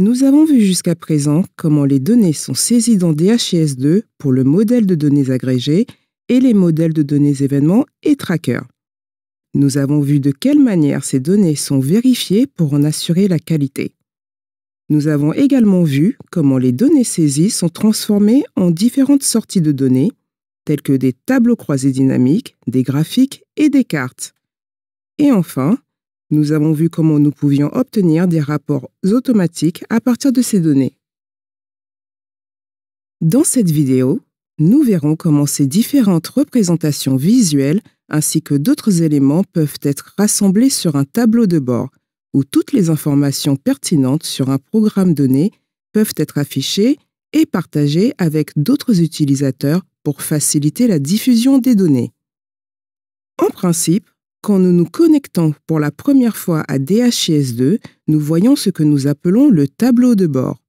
Nous avons vu jusqu'à présent comment les données sont saisies dans DHIS2 pour le modèle de données agrégées et les modèles de données événements et trackers. Nous avons vu de quelle manière ces données sont vérifiées pour en assurer la qualité. Nous avons également vu comment les données saisies sont transformées en différentes sorties de données, telles que des tableaux croisés dynamiques, des graphiques et des cartes. Et enfin, nous avons vu comment nous pouvions obtenir des rapports automatiques à partir de ces données. Dans cette vidéo, nous verrons comment ces différentes représentations visuelles ainsi que d'autres éléments peuvent être rassemblés sur un tableau de bord où toutes les informations pertinentes sur un programme donné peuvent être affichées et partagées avec d'autres utilisateurs pour faciliter la diffusion des données. En principe, quand nous nous connectons pour la première fois à DHIS2, nous voyons ce que nous appelons le tableau de bord.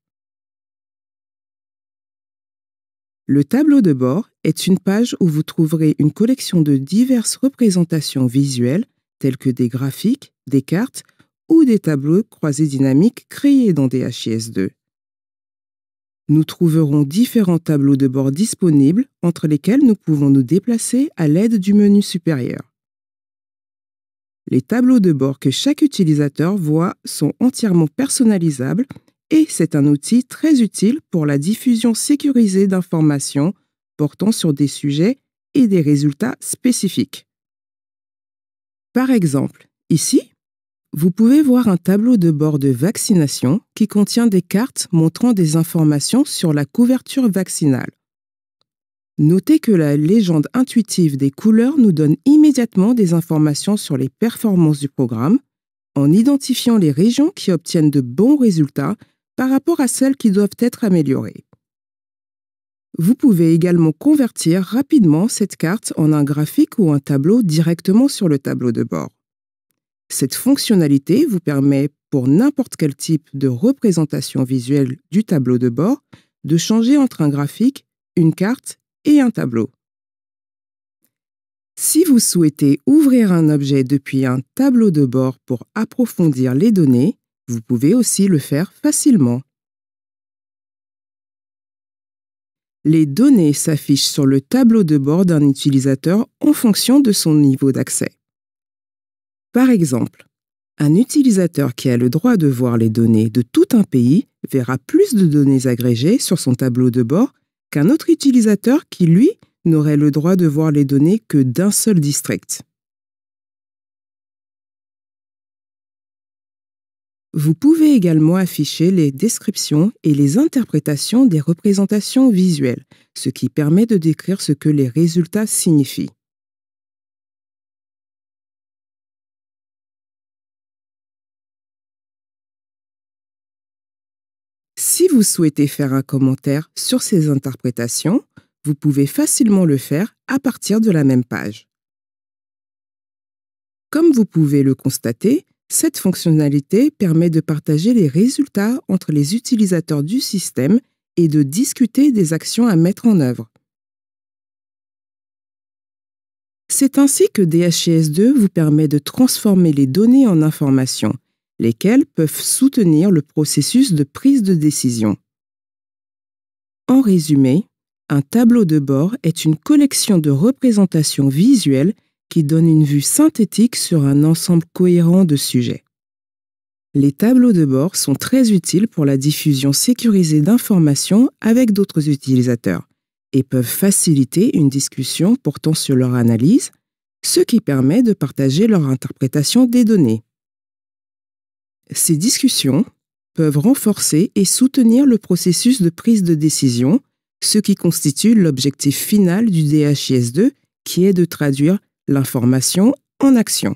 Le tableau de bord est une page où vous trouverez une collection de diverses représentations visuelles, telles que des graphiques, des cartes ou des tableaux croisés dynamiques créés dans DHIS2. Nous trouverons différents tableaux de bord disponibles entre lesquels nous pouvons nous déplacer à l'aide du menu supérieur. Les tableaux de bord que chaque utilisateur voit sont entièrement personnalisables et c'est un outil très utile pour la diffusion sécurisée d'informations portant sur des sujets et des résultats spécifiques. Par exemple, ici, vous pouvez voir un tableau de bord de vaccination qui contient des cartes montrant des informations sur la couverture vaccinale, Notez que la légende intuitive des couleurs nous donne immédiatement des informations sur les performances du programme en identifiant les régions qui obtiennent de bons résultats par rapport à celles qui doivent être améliorées. Vous pouvez également convertir rapidement cette carte en un graphique ou un tableau directement sur le tableau de bord. Cette fonctionnalité vous permet, pour n'importe quel type de représentation visuelle du tableau de bord, de changer entre un graphique, une carte et un tableau. Si vous souhaitez ouvrir un objet depuis un tableau de bord pour approfondir les données, vous pouvez aussi le faire facilement. Les données s'affichent sur le tableau de bord d'un utilisateur en fonction de son niveau d'accès. Par exemple, un utilisateur qui a le droit de voir les données de tout un pays verra plus de données agrégées sur son tableau de bord qu'un autre utilisateur qui, lui, n'aurait le droit de voir les données que d'un seul district. Vous pouvez également afficher les descriptions et les interprétations des représentations visuelles, ce qui permet de décrire ce que les résultats signifient. Si vous souhaitez faire un commentaire sur ces interprétations, vous pouvez facilement le faire à partir de la même page. Comme vous pouvez le constater, cette fonctionnalité permet de partager les résultats entre les utilisateurs du système et de discuter des actions à mettre en œuvre. C'est ainsi que DHCS2 vous permet de transformer les données en informations lesquels peuvent soutenir le processus de prise de décision. En résumé, un tableau de bord est une collection de représentations visuelles qui donne une vue synthétique sur un ensemble cohérent de sujets. Les tableaux de bord sont très utiles pour la diffusion sécurisée d'informations avec d'autres utilisateurs et peuvent faciliter une discussion portant sur leur analyse, ce qui permet de partager leur interprétation des données. Ces discussions peuvent renforcer et soutenir le processus de prise de décision, ce qui constitue l'objectif final du DHIS2 qui est de traduire l'information en action.